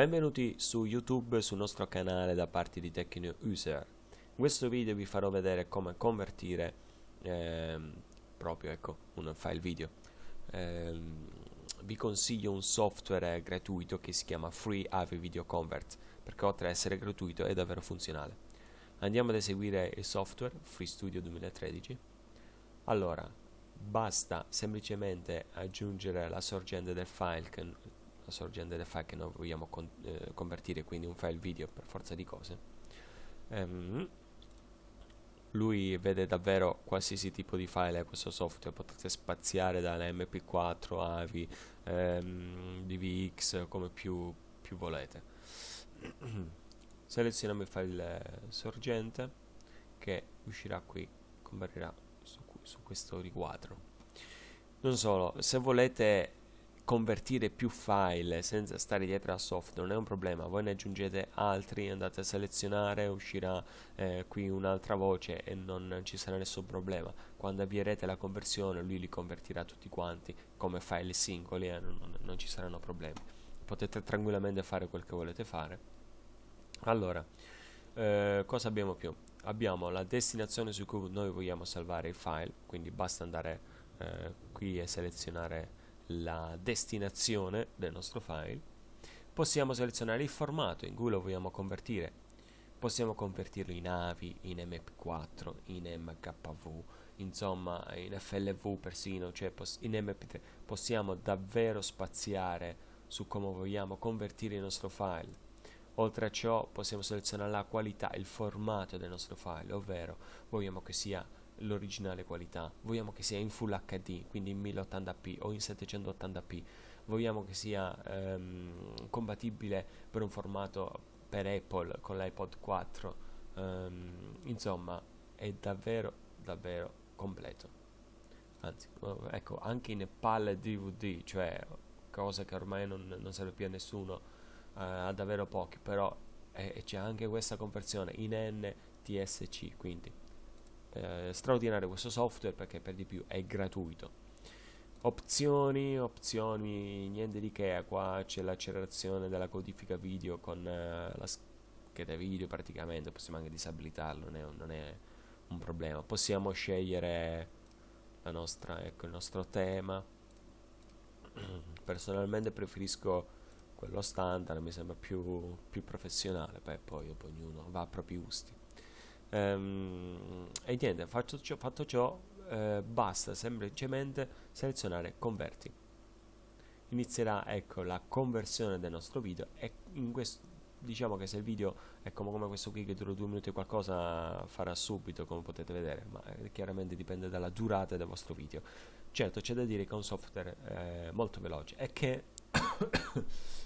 Benvenuti su YouTube sul nostro canale da parte di Tecno User. In questo video vi farò vedere come convertire ehm, proprio ecco, un file video. Eh, vi consiglio un software gratuito che si chiama Free AV Video Convert perché oltre ad essere gratuito è davvero funzionale. Andiamo ad eseguire il software Free Studio 2013. Allora, basta semplicemente aggiungere la sorgente del file una sorgente del file che noi vogliamo con, eh, convertire quindi un file video per forza di cose um, lui vede davvero qualsiasi tipo di file a eh, questo software potete spaziare mp 4 avi ehm, dvx come più, più volete selezioniamo il file sorgente che uscirà qui comparirà su, su questo riquadro non solo se volete convertire più file senza stare dietro a software non è un problema voi ne aggiungete altri andate a selezionare uscirà eh, qui un'altra voce e non ci sarà nessun problema quando avvierete la conversione lui li convertirà tutti quanti come file singoli e eh, non, non ci saranno problemi potete tranquillamente fare quel che volete fare allora eh, cosa abbiamo più abbiamo la destinazione su cui noi vogliamo salvare il file quindi basta andare eh, qui e selezionare la destinazione del nostro file, possiamo selezionare il formato in cui lo vogliamo convertire. Possiamo convertirlo in AVI, in MP4, in MKV, insomma in FLV persino, cioè in MP3. Possiamo davvero spaziare su come vogliamo convertire il nostro file. Oltre a ciò possiamo selezionare la qualità, il formato del nostro file, ovvero vogliamo che sia l'originale qualità, vogliamo che sia in Full HD, quindi in 1080p o in 780p, vogliamo che sia ehm, compatibile per un formato per Apple con l'iPod 4, ehm, insomma è davvero davvero completo. Anzi, ecco, anche in PAL DVD, cioè cosa che ormai non, non serve più a nessuno, eh, a davvero pochi, però eh, c'è anche questa conversione in NTSC, quindi eh, straordinario questo software perché per di più è gratuito opzioni, opzioni, niente di che eh, qua c'è l'accelerazione della codifica video con eh, la scheda video praticamente, possiamo anche disabilitarlo, non è, non è, un problema. Possiamo scegliere la nostra, ecco, il nostro tema, personalmente preferisco quello standard, mi sembra più, più professionale, beh, poi dopo ognuno va a propri gusti. Ehm, e niente, fatto ciò, fatto ciò eh, basta semplicemente selezionare converti. Inizierà ecco, la conversione del nostro video e in questo diciamo che se il video è come, come questo qui che dura due minuti e qualcosa farà subito come potete vedere ma eh, chiaramente dipende dalla durata del vostro video certo c'è da dire che è un software eh, molto veloce e che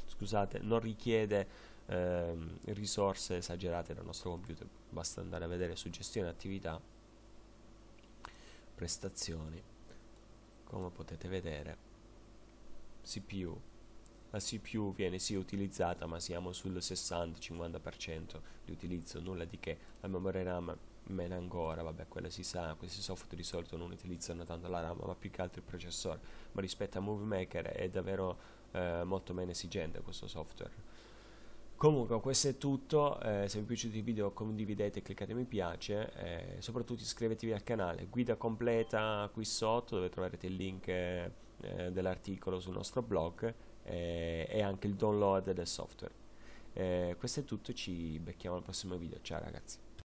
scusate non richiede ehm, risorse esagerate dal nostro computer, basta andare a vedere suggestione attività, prestazioni, come potete vedere, CPU. La CPU viene sì utilizzata, ma siamo sul 60-50% di utilizzo, nulla di che. La memoria RAM meno ancora, vabbè, quella si sa, questi software di solito non utilizzano tanto la RAM, ma più che altro il processore. Ma rispetto a Movie Maker è davvero eh, molto meno esigente questo software. Comunque questo è tutto, eh, se vi è piaciuto il video condividete, cliccate mi piace, eh, soprattutto iscrivetevi al canale, guida completa qui sotto dove troverete il link eh, dell'articolo sul nostro blog eh, e anche il download del software. Eh, questo è tutto, ci becchiamo al prossimo video, ciao ragazzi.